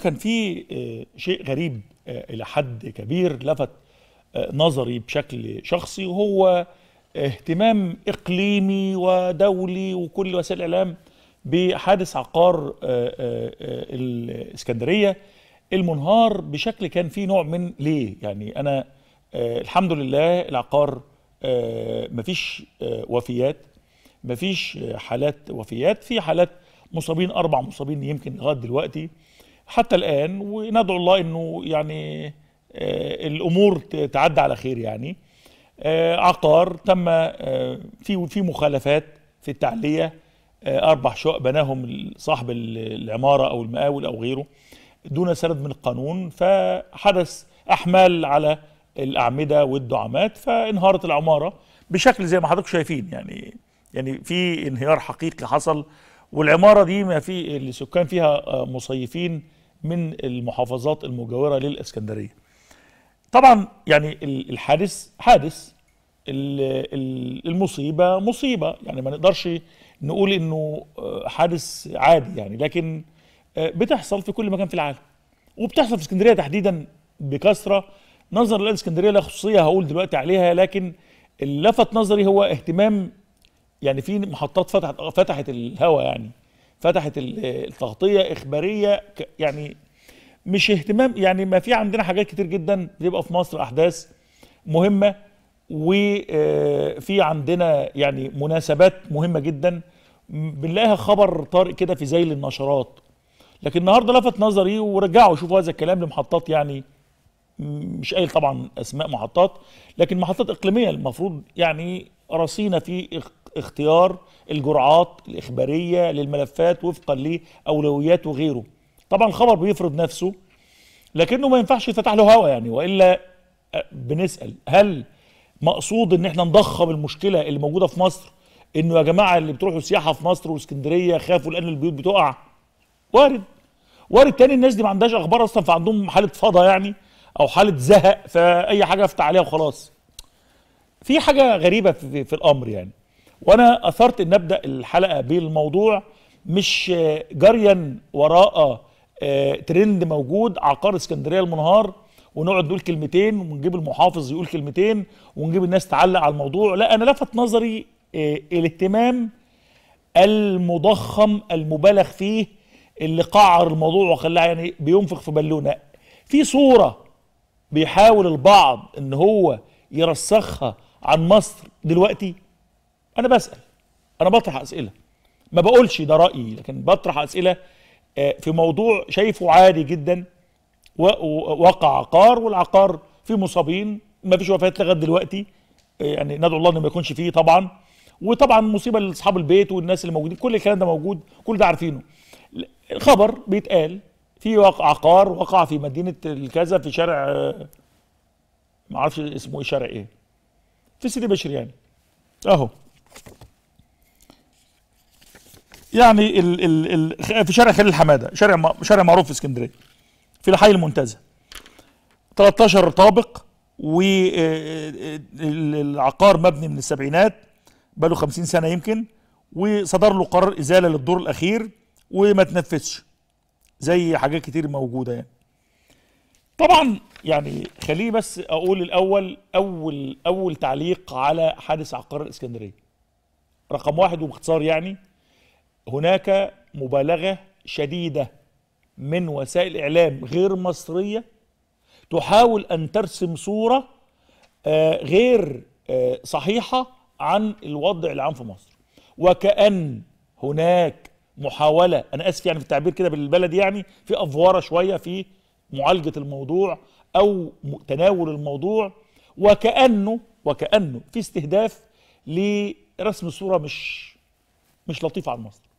كان في آه، شيء غريب آه، الى حد كبير لفت آه، نظري بشكل شخصي وهو اهتمام اقليمي ودولي وكل وسائل الاعلام بحادث عقار الاسكندريه المنهار بشكل كان فيه نوع من ليه يعني انا الحمد لله العقار مفيش وفيات مفيش حالات وفيات في حالات مصابين اربع مصابين يمكن لغايه دلوقتي حتى الآن وندعو الله أنه يعني آه، الأمور تعدى على خير يعني آه، عقار تم آه، في في مخالفات في التعلية أربع شقق بناهم صاحب العمارة أو المقاول أو غيره دون سند من القانون فحدث أحمال على الأعمدة والدعامات فانهارت العمارة بشكل زي ما حضراتكم شايفين يعني يعني في انهيار حقيقي حصل والعمارة دي ما في السكان فيها مصيفين من المحافظات المجاوره للاسكندريه طبعا يعني الحادث حادث المصيبه مصيبه يعني ما نقدرش نقول انه آه، حادث عادي يعني لكن آه، بتحصل في كل مكان في العالم وبتحصل في اسكندريه تحديدا بكثره نظرا لاسكندريه لها خصوصيه هقول دلوقتي عليها لكن اللي لفت نظري هو اهتمام يعني في محطات فتحت فتحت الهواء يعني فتحت التغطيه اخباريه يعني مش اهتمام يعني ما في عندنا حاجات كتير جدا بيبقى في مصر احداث مهمه وفي آه، عندنا يعني مناسبات مهمه جدا بنلاقيها خبر طارئ كده في زي النشرات لكن النهارده لفت نظري ورجعوا شوفوا هذا الكلام لمحطات يعني مش قايل طبعا اسماء محطات لكن محطات اقليميه المفروض يعني رصينة في اختيار الجرعات الإخبارية للملفات وفقا لأولويات وغيره طبعا الخبر بيفرض نفسه لكنه ما ينفعش يتفتح له هوا يعني وإلا بنسأل هل مقصود ان احنا نضخم المشكلة اللي موجودة في مصر انه يا جماعة اللي بتروحوا سياحة في مصر واسكندرية خافوا لان البيوت بتقع وارد وارد تاني الناس دي ما عندهاش اخبار اصلا فعندهم حالة فضا يعني او حالة زهق فاي حاجة افتح عليها وخلاص في حاجة غريبة في, في الامر يعني وانا اثرت ان ابدا الحلقه بالموضوع مش جريا وراء آه، ترند موجود عقار اسكندريه المنهار ونقعد نقول كلمتين ونجيب المحافظ يقول كلمتين ونجيب الناس تعلق على الموضوع لا انا لفت نظري آه، الاهتمام المضخم المبالغ فيه اللي قعر الموضوع وخلاه يعني بينفخ في بالونه في صوره بيحاول البعض ان هو يرسخها عن مصر دلوقتي انا بسال انا بطرح اسئله ما بقولش ده رايي لكن بطرح اسئله آه، في موضوع شايفه عادي جدا وقع عقار والعقار فيه مصابين ما فيش وفيات لغايه دلوقتي آه، يعني ندعو الله انه ما يكونش فيه طبعا وطبعا مصيبه لاصحاب البيت والناس اللي موجودين كل الكلام ده موجود كل ده عارفينه الخبر بيتقال في عقار وقع في مدينه الكذا في شارع آه، ما اعرفش اسمه ايه شارع ايه في سيدي بشر يعني اهو يعني ال ال ال في شارع خليل حماده شارع شارع معروف في اسكندريه في الحي المنتزه 13 طابق والعقار آه، آه، مبني من السبعينات بقاله 50 سنه يمكن وصدر له قرار ازاله للدور الاخير وما تنفذش زي حاجات كتير موجوده يعني طبعا يعني خليه بس اقول الاول اول اول تعليق على حادث عقار الاسكندريه رقم واحد وباختصار يعني هناك مبالغه شديده من وسائل اعلام غير مصريه تحاول ان ترسم صوره آه، غير آه، صحيحه عن الوضع العام في مصر وكأن هناك محاولة أنا آسف يعني في التعبير كده بالبلد يعني في أفوارة شوية في معالجة الموضوع أو تناول الموضوع وكأنه وكأنه في استهداف لرسم صورة مش مش لطيفة عن مصر